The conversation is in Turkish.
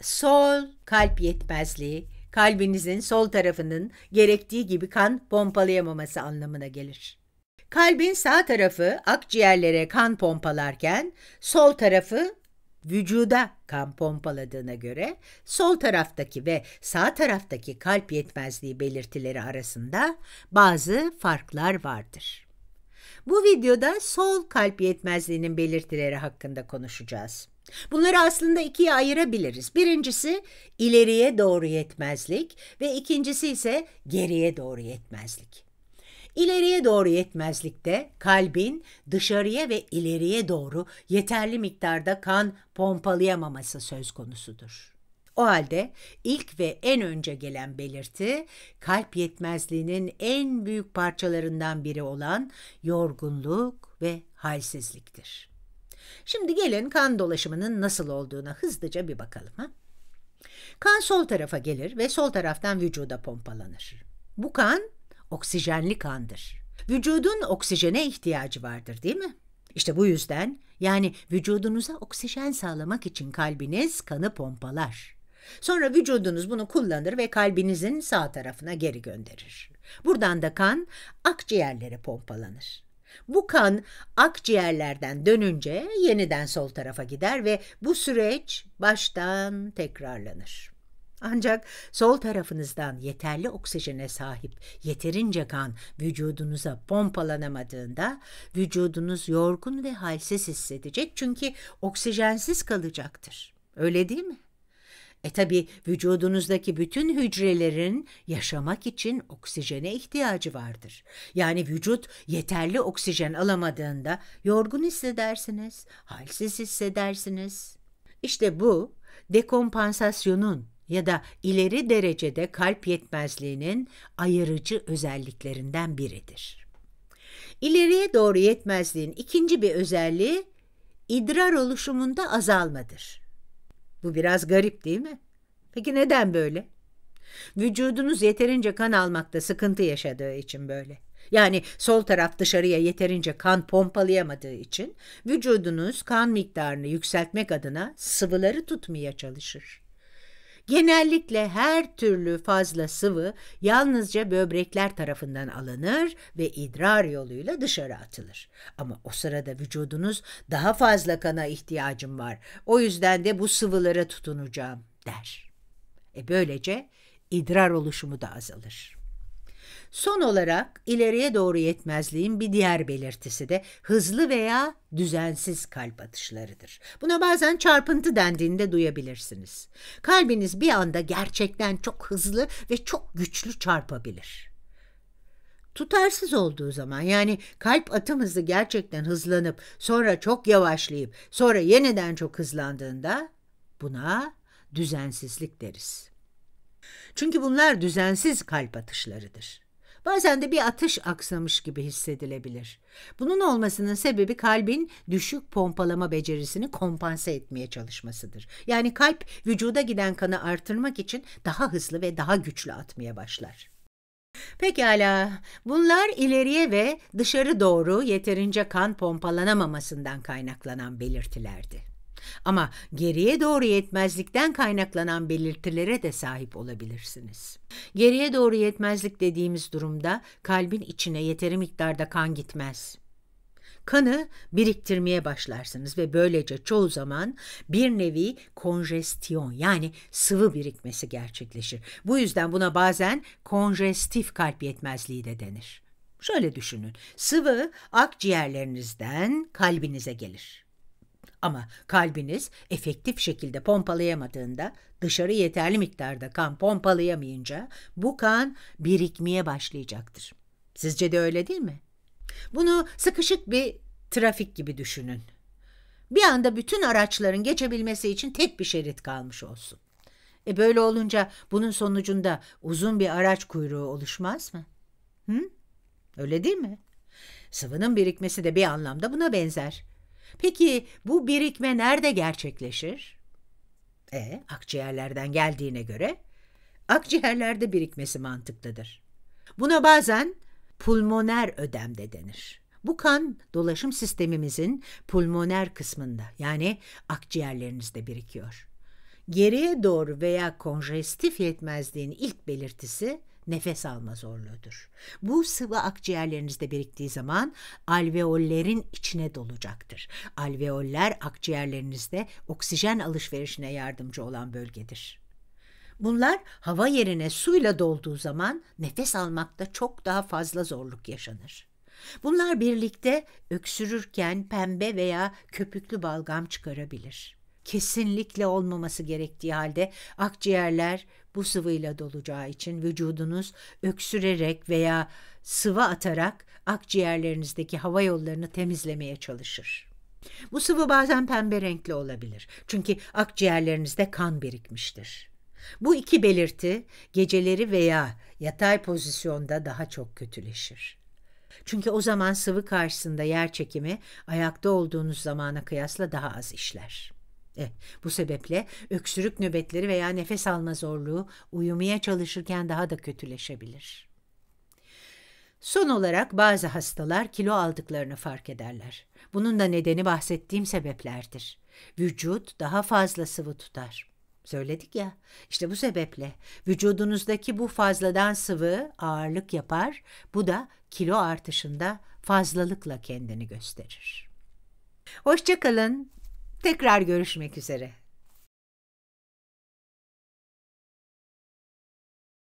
sol kalp yetmezliği, kalbinizin sol tarafının gerektiği gibi kan pompalayamaması anlamına gelir. Kalbin sağ tarafı akciğerlere kan pompalarken sol tarafı vücuda kan pompaladığına göre sol taraftaki ve sağ taraftaki kalp yetmezliği belirtileri arasında bazı farklar vardır. Bu videoda sol kalp yetmezliğinin belirtileri hakkında konuşacağız. Bunları aslında ikiye ayırabiliriz. Birincisi ileriye doğru yetmezlik ve ikincisi ise geriye doğru yetmezlik. İleriye doğru yetmezlikte kalbin dışarıya ve ileriye doğru yeterli miktarda kan pompalayamaması söz konusudur. O halde ilk ve en önce gelen belirti kalp yetmezliğinin en büyük parçalarından biri olan yorgunluk ve halsizliktir. Şimdi gelin kan dolaşımının nasıl olduğuna hızlıca bir bakalım. Ha? Kan sol tarafa gelir ve sol taraftan vücuda pompalanır. Bu kan oksijenli kandır. Vücudun oksijene ihtiyacı vardır değil mi? İşte bu yüzden yani vücudunuza oksijen sağlamak için kalbiniz kanı pompalar. Sonra vücudunuz bunu kullanır ve kalbinizin sağ tarafına geri gönderir. Buradan da kan akciğerlere pompalanır. Bu kan akciğerlerden dönünce yeniden sol tarafa gider ve bu süreç baştan tekrarlanır. Ancak sol tarafınızdan yeterli oksijene sahip yeterince kan vücudunuza pompalanamadığında vücudunuz yorgun ve halsiz hissedecek çünkü oksijensiz kalacaktır. Öyle değil mi? E tabi vücudunuzdaki bütün hücrelerin yaşamak için oksijene ihtiyacı vardır. Yani vücut yeterli oksijen alamadığında yorgun hissedersiniz, halsiz hissedersiniz. İşte bu dekompansasyonun ya da ileri derecede kalp yetmezliğinin ayırıcı özelliklerinden biridir. İleriye doğru yetmezliğin ikinci bir özelliği idrar oluşumunda azalmadır. Bu biraz garip değil mi? Peki neden böyle? Vücudunuz yeterince kan almakta sıkıntı yaşadığı için böyle. Yani sol taraf dışarıya yeterince kan pompalayamadığı için vücudunuz kan miktarını yükseltmek adına sıvıları tutmaya çalışır. Genellikle her türlü fazla sıvı yalnızca böbrekler tarafından alınır ve idrar yoluyla dışarı atılır. Ama o sırada vücudunuz daha fazla kana ihtiyacım var. O yüzden de bu sıvılara tutunacağım der. E böylece idrar oluşumu da azalır. Son olarak ileriye doğru yetmezliğin bir diğer belirtisi de hızlı veya düzensiz kalp atışlarıdır. Buna bazen çarpıntı dendiğinde duyabilirsiniz. Kalbiniz bir anda gerçekten çok hızlı ve çok güçlü çarpabilir. Tutarsız olduğu zaman yani kalp atım hızı gerçekten hızlanıp sonra çok yavaşlayıp sonra yeniden çok hızlandığında buna düzensizlik deriz. Çünkü bunlar düzensiz kalp atışlarıdır. Bazen de bir atış aksamış gibi hissedilebilir. Bunun olmasının sebebi kalbin düşük pompalama becerisini kompanse etmeye çalışmasıdır. Yani kalp vücuda giden kanı artırmak için daha hızlı ve daha güçlü atmaya başlar. Pekala, bunlar ileriye ve dışarı doğru yeterince kan pompalanamamasından kaynaklanan belirtilerdi. Ama geriye doğru yetmezlikten kaynaklanan belirtilere de sahip olabilirsiniz. Geriye doğru yetmezlik dediğimiz durumda kalbin içine yeteri miktarda kan gitmez. Kanı biriktirmeye başlarsınız ve böylece çoğu zaman bir nevi konjestiyon yani sıvı birikmesi gerçekleşir. Bu yüzden buna bazen konjestif kalp yetmezliği de denir. Şöyle düşünün, sıvı akciğerlerinizden kalbinize gelir. Ama kalbiniz efektif şekilde pompalayamadığında, dışarı yeterli miktarda kan pompalayamayınca bu kan birikmeye başlayacaktır. Sizce de öyle değil mi? Bunu sıkışık bir trafik gibi düşünün. Bir anda bütün araçların geçebilmesi için tek bir şerit kalmış olsun. E böyle olunca bunun sonucunda uzun bir araç kuyruğu oluşmaz mı? Hı? Öyle değil mi? Sıvının birikmesi de bir anlamda buna benzer. Peki bu birikme nerede gerçekleşir? E, akciğerlerden geldiğine göre akciğerlerde birikmesi mantıklıdır. Buna bazen pulmoner ödem de denir. Bu kan dolaşım sistemimizin pulmoner kısmında yani akciğerlerinizde birikiyor. Geriye doğru veya konjestif yetmezliğin ilk belirtisi nefes alma zorluğudur. Bu sıvı akciğerlerinizde biriktiği zaman alveollerin içine dolacaktır. Alveoller akciğerlerinizde oksijen alışverişine yardımcı olan bölgedir. Bunlar hava yerine suyla dolduğu zaman nefes almakta çok daha fazla zorluk yaşanır. Bunlar birlikte öksürürken pembe veya köpüklü balgam çıkarabilir.'' kesinlikle olmaması gerektiği halde akciğerler bu sıvıyla dolacağı için vücudunuz öksürerek veya sıvı atarak akciğerlerinizdeki hava yollarını temizlemeye çalışır. Bu sıvı bazen pembe renkli olabilir çünkü akciğerlerinizde kan birikmiştir. Bu iki belirti geceleri veya yatay pozisyonda daha çok kötüleşir. Çünkü o zaman sıvı karşısında yer çekimi ayakta olduğunuz zamana kıyasla daha az işler etmekte. Bu sebeple öksürük nöbetleri veya nefes alma zorluğu uyumaya çalışırken daha da kötüleşebilir. Son olarak bazı hastalar kilo aldıklarını fark ederler. Bunun da nedeni bahsettiğim sebeplerdir. Vücut daha fazla sıvı tutar. Söyledik ya, işte bu sebeple vücudunuzdaki bu fazladan sıvı ağırlık yapar, bu da kilo artışında fazlalıkla kendini gösterir. Hoşçakalın. Tekrar görüşmek üzere.